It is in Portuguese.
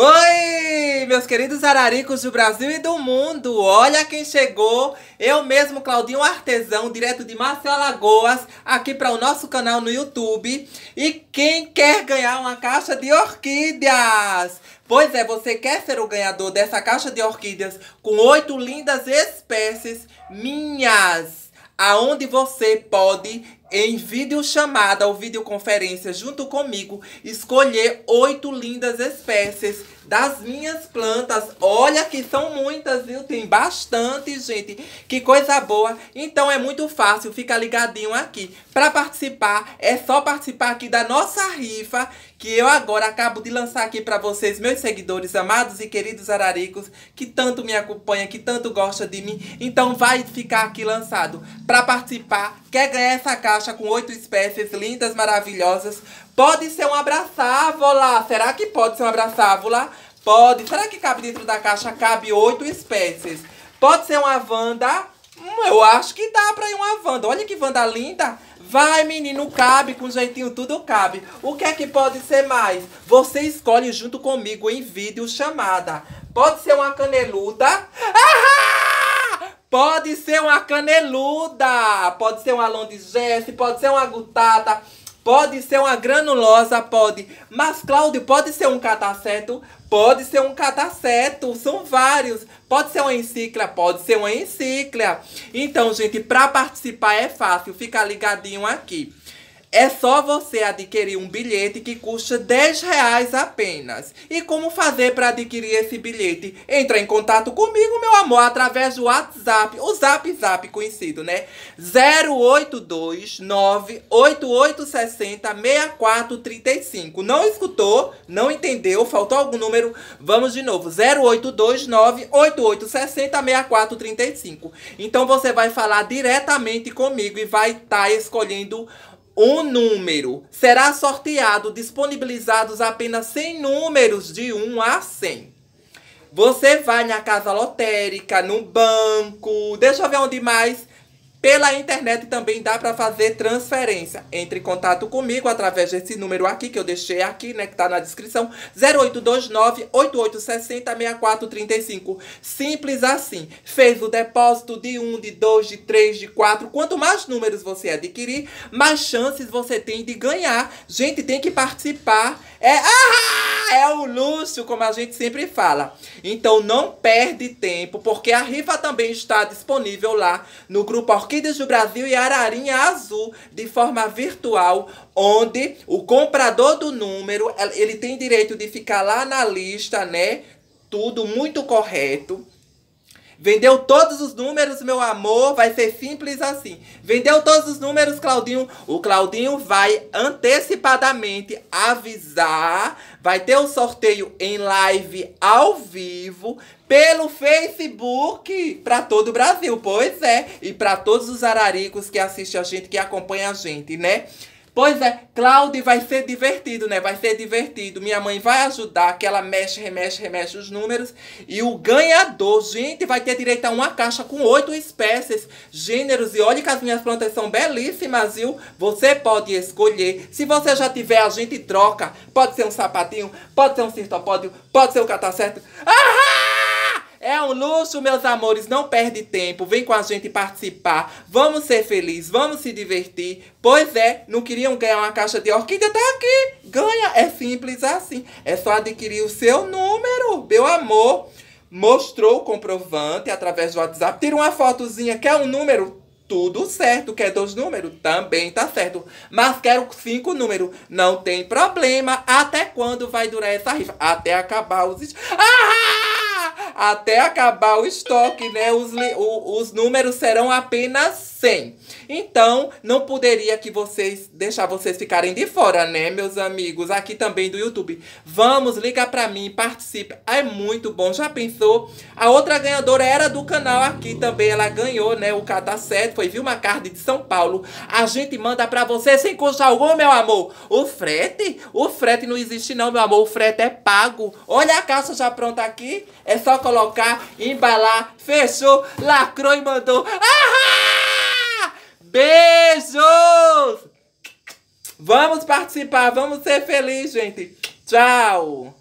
Oi, meus queridos araricos do Brasil e do mundo! Olha quem chegou! Eu mesmo, Claudinho Artesão, direto de Marcelo Alagoas, aqui para o nosso canal no YouTube. E quem quer ganhar uma caixa de orquídeas? Pois é, você quer ser o ganhador dessa caixa de orquídeas com oito lindas espécies minhas? aonde você pode em videochamada ou videoconferência junto comigo, escolher oito lindas espécies das minhas plantas. Olha que são muitas, viu? Tem bastante, gente. Que coisa boa. Então é muito fácil, fica ligadinho aqui. Para participar, é só participar aqui da nossa rifa, que eu agora acabo de lançar aqui para vocês, meus seguidores amados e queridos araricos, que tanto me acompanha, que tanto gosta de mim. Então vai ficar aqui lançado. Para participar, quer ganhar essa casa caixa com oito espécies lindas, maravilhosas. Pode ser um abraçávola. Será que pode ser um abraçávola? Pode. Será que cabe dentro da caixa? Cabe oito espécies. Pode ser uma vanda? Hum, eu acho que dá pra ir uma vanda. Olha que vanda linda. Vai, menino, cabe, com jeitinho tudo cabe. O que é que pode ser mais? Você escolhe junto comigo em vídeo chamada. Pode ser uma caneluda? Ahá! Pode ser uma caneluda, pode ser uma londigeste, pode ser uma gutada, pode ser uma granulosa, pode. Mas, Cláudio, pode ser um cataceto? Pode ser um cataceto, são vários. Pode ser uma encíclia, pode ser uma encíclia. Então, gente, para participar é fácil, fica ligadinho aqui. É só você adquirir um bilhete que custa 10 reais apenas. E como fazer para adquirir esse bilhete? Entra em contato comigo, meu amor, através do WhatsApp, o Zap Zap conhecido, né? 082 98860 6435. Não escutou? Não entendeu? Faltou algum número? Vamos de novo. 082 98860 6435. Então você vai falar diretamente comigo e vai estar tá escolhendo um número será sorteado, disponibilizados apenas 100 números de 1 a 100. Você vai na casa lotérica, no banco, deixa eu ver onde mais. Pela internet também dá para fazer transferência. Entre em contato comigo através desse número aqui que eu deixei aqui, né, que tá na descrição, 0829 8860 6435. Simples assim. Fez o depósito de um, de dois, de três, de quatro. Quanto mais números você adquirir, mais chances você tem de ganhar. Gente, tem que participar. É, ah, é o luxo, como a gente sempre fala. Então não perde tempo, porque a rifa também está disponível lá no grupo Orquídeas do Brasil e Ararinha Azul de forma virtual, onde o comprador do número, ele tem direito de ficar lá na lista, né? Tudo muito correto. Vendeu todos os números, meu amor. Vai ser simples assim. Vendeu todos os números, Claudinho. O Claudinho vai antecipadamente avisar. Vai ter o um sorteio em live ao vivo pelo Facebook para todo o Brasil. Pois é. E para todos os araricos que assistem a gente, que acompanham a gente, né? Pois é, Cláudio vai ser divertido, né? Vai ser divertido. Minha mãe vai ajudar, que ela mexe, remexe, remexe os números. E o ganhador, gente, vai ter direito a uma caixa com oito espécies, gêneros. E olha que as minhas plantas são belíssimas, viu? Você pode escolher. Se você já tiver, a gente troca. Pode ser um sapatinho, pode ser um cirtopódio, pode ser um catacerto. Tá Aham! É um luxo, meus amores, não perde tempo, vem com a gente participar, vamos ser felizes, vamos se divertir. Pois é, não queriam ganhar uma caixa de orquídea? Tá aqui, ganha, é simples assim, é só adquirir o seu número, meu amor. Mostrou o comprovante através do WhatsApp, tira uma fotozinha, quer um número? Tudo certo. Quer dois números? Também tá certo. Mas quero cinco números. Não tem problema. Até quando vai durar essa rifa? Até acabar os... Ah! até acabar o estoque, né? Os, os números serão apenas 100. Então, não poderia que vocês deixar vocês ficarem de fora, né, meus amigos? Aqui também do YouTube. Vamos, liga pra mim, participe. Ah, é muito bom. Já pensou? A outra ganhadora era do canal aqui também. Ela ganhou, né, o Catacete. Tá foi uma Cardi de São Paulo. A gente manda pra você sem custo algum, meu amor. O frete? O frete não existe não, meu amor. O frete é pago. Olha a caixa já pronta aqui. É só colocar, embalar, fechou, lacrou e mandou. Ah! Beijos! Vamos participar, vamos ser felizes, gente. Tchau!